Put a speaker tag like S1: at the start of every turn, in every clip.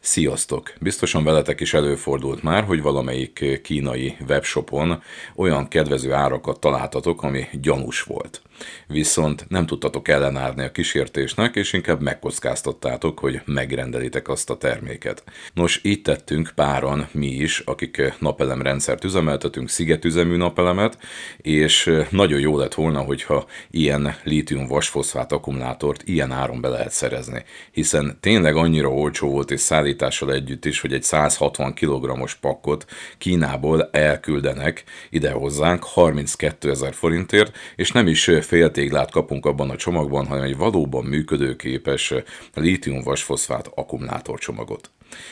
S1: Sziasztok! Biztosan veletek is előfordult már, hogy valamelyik eh, kínai webshopon olyan kedvező árakat találtatok, ami gyanús volt. Viszont nem tudtatok ellenállni a kísértésnek, és inkább megkockáztattátok, hogy megrendelitek azt a terméket. Nos, így tettünk páran mi is, akik eh, napelemrendszert üzemeltetünk, szigetüzemű napelemet, és eh, nagyon jó lett volna, hogyha ilyen lítium vasfoszfát akkumulátort ilyen áron be lehet szerezni, hiszen tényleg annyira olcsó volt és szállított, szállítással együtt is, hogy egy 160 kg-os pakkot Kínából elküldenek ide hozzánk 32 ezer forintért, és nem is féltéglát kapunk abban a csomagban, hanem egy valóban működőképes lítium-vasfoszfát akkumulátorcsomagot.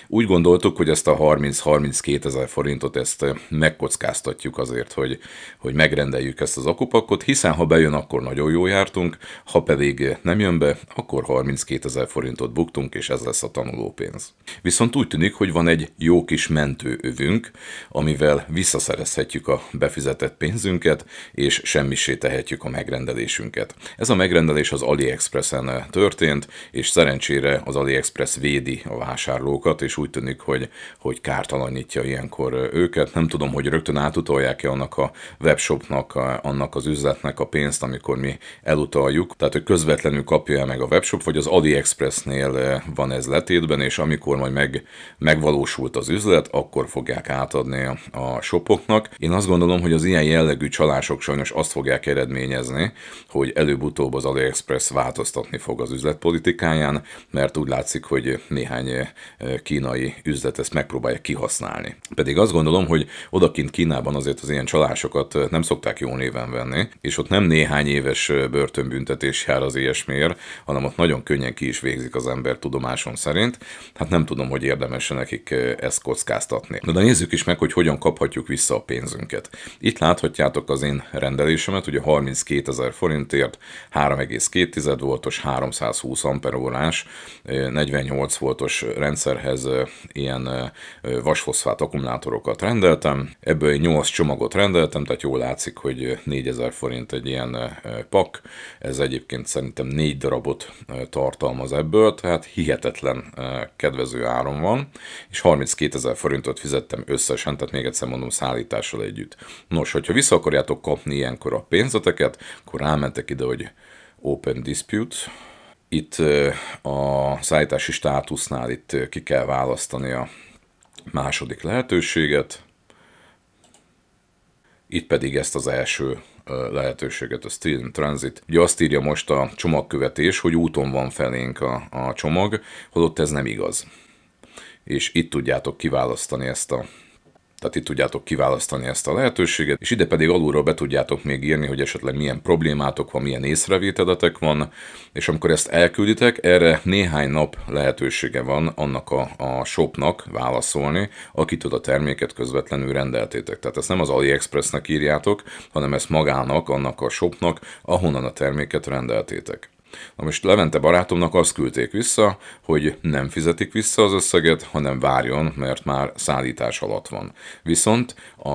S1: Úgy gondoltuk, hogy ezt a 30-32 ezer forintot ezt megkockáztatjuk azért, hogy, hogy megrendeljük ezt az akupakot, hiszen ha bejön, akkor nagyon jól jártunk, ha pedig nem jön be, akkor 32 ezer forintot buktunk, és ez lesz a tanulópénz. Viszont úgy tűnik, hogy van egy jó kis mentőövünk, amivel visszaszerezhetjük a befizetett pénzünket, és semmisé tehetjük a megrendelésünket. Ez a megrendelés az AliExpressen történt, és szerencsére az AliExpress védi a vásárlók dolgokat, és úgy tűnik, hogy, hogy kártalanítja ilyenkor őket. Nem tudom, hogy rögtön átutolják-e annak a webshopnak, annak az üzletnek a pénzt, amikor mi elutaljuk. Tehát, hogy közvetlenül kapja el meg a webshop, vagy az AliExpressnél eh, van ez letétben, és amikor majd meg, megvalósult az üzlet, akkor fogják átadni a shopoknak. Én azt gondolom, hogy az ilyen jellegű csalások sajnos azt fogják eredményezni, hogy előbb-utóbb az AliExpress változtatni fog az üzletpolitikáján, mert úgy látszik, hogy néhány eh, kínai üzlet ezt megpróbálja kihasználni. Pedig azt gondolom, hogy odakint Kínában azért az ilyen csalásokat nem szokták jó néven venni, és ott nem néhány éves börtönbüntetés jár az ilyesmiért, hanem ott nagyon könnyen ki is végzik az ember tudomásom szerint. Hát nem tudom, hogy érdemes nekik ezt kockáztatni. Na de nézzük is meg, hogy hogyan kaphatjuk vissza a pénzünket. Itt láthatjátok az én rendelésemet, ugye 32 ezer forintért 3,2 voltos 320 amperórás 48 voltos rendszer ehhez ilyen vasfoszfát akkumulátorokat rendeltem. Ebből 8 csomagot rendeltem, tehát jól látszik, hogy 4000 forint egy ilyen pak. Ez egyébként szerintem 4 darabot tartalmaz ebből, tehát hihetetlen kedvező áron van, és 32 ezer forintot fizettem összesen, tehát még egyszer mondom szállítással együtt. Nos, hogyha vissza akarjátok kapni ilyenkor a pénzeteket, akkor rámentek ide, hogy Open Dispute, itt a szállítási státusznál itt ki kell választani a második lehetőséget, itt pedig ezt az első lehetőséget, a stream Transit. Ugye azt írja most a csomagkövetés, hogy úton van felénk a, a csomag, holott ez nem igaz. És itt tudjátok kiválasztani ezt a tehát itt tudjátok kiválasztani ezt a lehetőséget, és ide pedig alulról be tudjátok még írni, hogy esetleg milyen problémátok van, milyen észrevételetek van, és amikor ezt elkülditek, erre néhány nap lehetősége van annak a, a shopnak válaszolni, akitől a terméket közvetlenül rendeltétek. Tehát ezt nem az AliExpressnek írjátok, hanem ezt magának, annak a shopnak, ahonnan a terméket rendeltétek. Na most Levente barátomnak azt küldték vissza, hogy nem fizetik vissza az összeget, hanem várjon, mert már szállítás alatt van. Viszont a,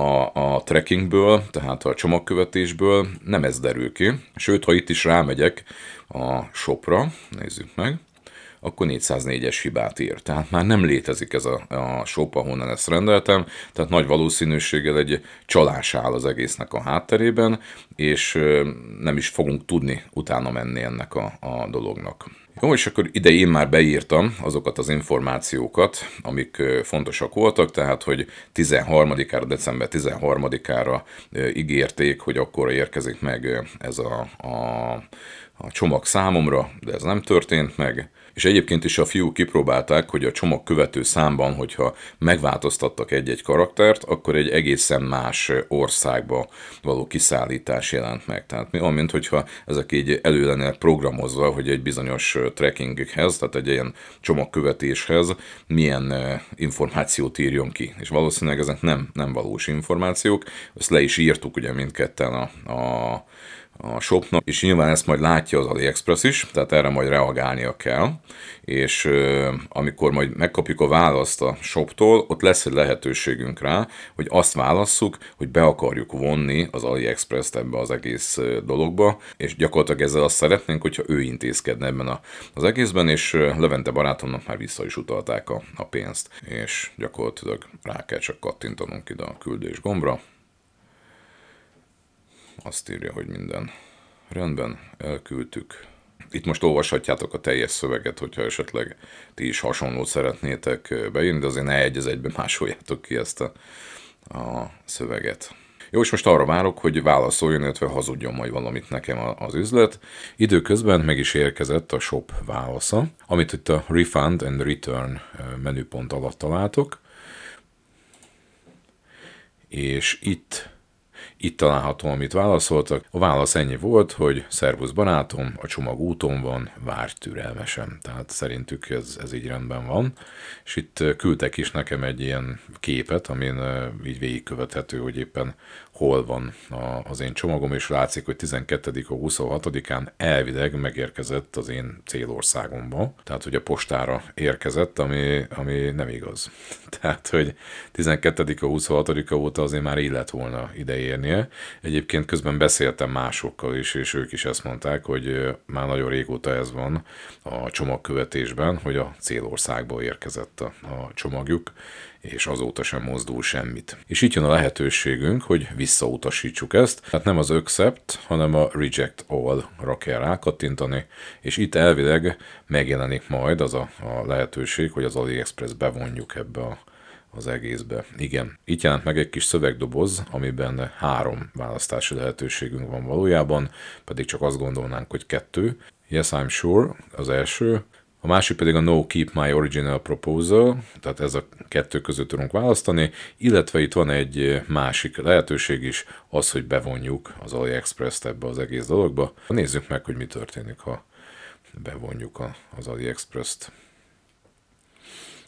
S1: a trekkingből, tehát a csomagkövetésből nem ez derül ki, sőt, ha itt is rámegyek a shopra, nézzük meg, akkor 404-es hibát ír. Tehát már nem létezik ez a, a shop, ahonnan ezt rendeltem, tehát nagy valószínűséggel egy csalás áll az egésznek a hátterében, és nem is fogunk tudni utána menni ennek a, a dolognak. Jó, és akkor ide én már beírtam azokat az információkat, amik fontosak voltak, tehát hogy 13-ára, december 13-ára ígérték, hogy akkor érkezik meg ez a, a a csomag számomra, de ez nem történt meg. És egyébként is a fiúk kipróbálták, hogy a csomag követő számban, hogyha megváltoztattak egy-egy karaktert, akkor egy egészen más országba való kiszállítás jelent meg. Tehát mi amint, hogyha ezek így elő lenne programozva, hogy egy bizonyos trackinghez, tehát egy ilyen csomagkövetéshez milyen információt írjon ki. És valószínűleg ezek nem, nem valós információk. Ezt le is írtuk ugye mindketten a, a a shopnak, és nyilván ezt majd látja az AliExpress is, tehát erre majd reagálnia kell, és amikor majd megkapjuk a választ a shoptól, ott lesz egy lehetőségünk rá, hogy azt válasszuk, hogy be akarjuk vonni az AliExpress-t ebbe az egész dologba, és gyakorlatilag ezzel azt szeretnénk, hogyha ő intézkedne ebben az egészben, és Levente barátomnak már vissza is utalták a pénzt, és gyakorlatilag rá kell csak kattintanunk ide a küldés gombra, azt írja, hogy minden rendben, elküldtük. Itt most olvashatjátok a teljes szöveget, hogyha esetleg ti is hasonlót szeretnétek eh, beírni, de azért ne egy az egyben másoljátok ki ezt a, a szöveget. Jó, és most arra várok, hogy válaszoljon, illetve hazudjon majd valamit nekem az üzlet. Időközben meg is érkezett a shop válasza, amit itt a Refund and Return eh, menüpont alatt találtok. És itt itt található, amit válaszoltak. A válasz ennyi volt, hogy szervusz barátom, a csomag úton van, várj türelmesen. Tehát szerintük ez, ez így rendben van. És itt küldtek is nekem egy ilyen képet, amin így végigkövethető, hogy éppen hol van a, az én csomagom, és látszik, hogy 12 a 26-án elvileg megérkezett az én célországomba, tehát hogy a postára érkezett, ami, ami nem igaz. Tehát, hogy 12 a 26-a óta azért már illet volna ideérnie. Egyébként közben beszéltem másokkal is, és ők is ezt mondták, hogy már nagyon régóta ez van a csomagkövetésben, hogy a célországból érkezett a, a csomagjuk, és azóta sem mozdul semmit. És itt jön a lehetőségünk, hogy visszautasítsuk ezt, tehát nem az accept, hanem a reject all-ra kell rákattintani, és itt elvileg megjelenik majd az a, a lehetőség, hogy az AliExpress bevonjuk ebbe a az egészbe. Igen, itt jelent meg egy kis szövegdoboz, amiben három választási lehetőségünk van valójában, pedig csak azt gondolnánk, hogy kettő. Yes, I'm sure, az első, a másik pedig a No Keep My Original Proposal, tehát ez a kettő között tudunk választani, illetve itt van egy másik lehetőség is, az, hogy bevonjuk az AliExpress-t ebbe az egész dologba. Nézzük meg, hogy mi történik, ha bevonjuk az AliExpress-t.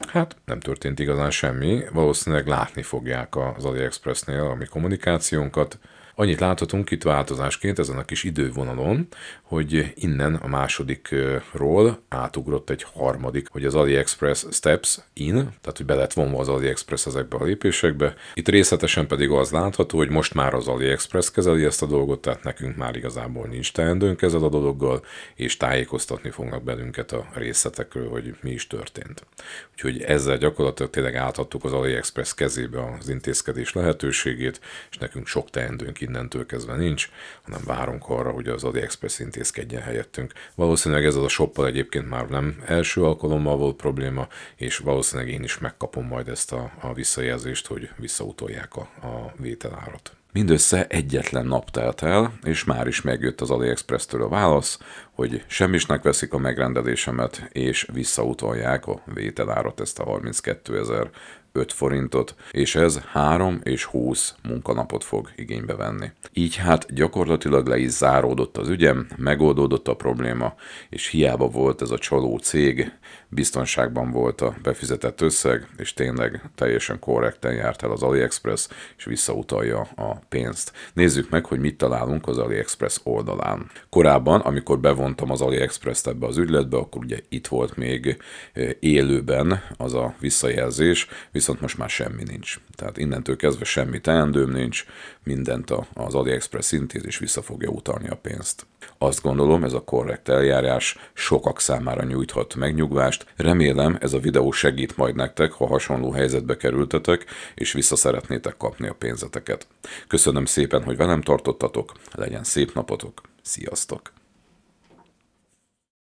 S1: Hát nem történt igazán semmi, valószínűleg látni fogják az AliExpress-nél a mi kommunikációnkat, Annyit láthatunk itt változásként ezen a kis idővonalon, hogy innen a másodikról átugrott egy harmadik, hogy az AliExpress Steps in, tehát hogy be lett vonva az AliExpress ezekbe a lépésekbe. Itt részletesen pedig az látható, hogy most már az AliExpress kezeli ezt a dolgot, tehát nekünk már igazából nincs teendőnk ezzel a dologgal, és tájékoztatni fognak bennünket a részletekről, hogy mi is történt. Úgyhogy ezzel gyakorlatilag tényleg átadtuk az AliExpress kezébe az intézkedés lehetőségét, és nekünk sok teendőnk innen innentől kezdve nincs, hanem várunk arra, hogy az AliExpress intézkedjen helyettünk. Valószínűleg ez az a shoppal egyébként már nem első alkalommal volt probléma, és valószínűleg én is megkapom majd ezt a, a visszajelzést, hogy visszautolják a, a vételárat. Mindössze egyetlen nap telt el, és már is megjött az AliExpress-től a válasz, hogy semmisnek veszik a megrendelésemet, és visszautolják a vételárat, ezt a 32 ezer 5 forintot, és ez 3 és 20 munkanapot fog igénybe venni. Így hát gyakorlatilag le is záródott az ügyem, megoldódott a probléma, és hiába volt ez a csaló cég, biztonságban volt a befizetett összeg, és tényleg teljesen korrekten járt el az AliExpress, és visszautalja a pénzt. Nézzük meg, hogy mit találunk az AliExpress oldalán. Korábban, amikor bevontam az AliExpress-t ebbe az ügyletbe, akkor ugye itt volt még eh, élőben az a visszajelzés, viszont most már semmi nincs. Tehát innentől kezdve semmi teendőm nincs, mindent az AliExpress intézés vissza fogja utalni a pénzt. Azt gondolom, ez a korrekt eljárás sokak számára nyújthat megnyugvást. Remélem ez a videó segít majd nektek, ha hasonló helyzetbe kerültetek, és vissza szeretnétek kapni a pénzeteket. Köszönöm szépen, hogy velem tartottatok, legyen szép napotok, sziasztok!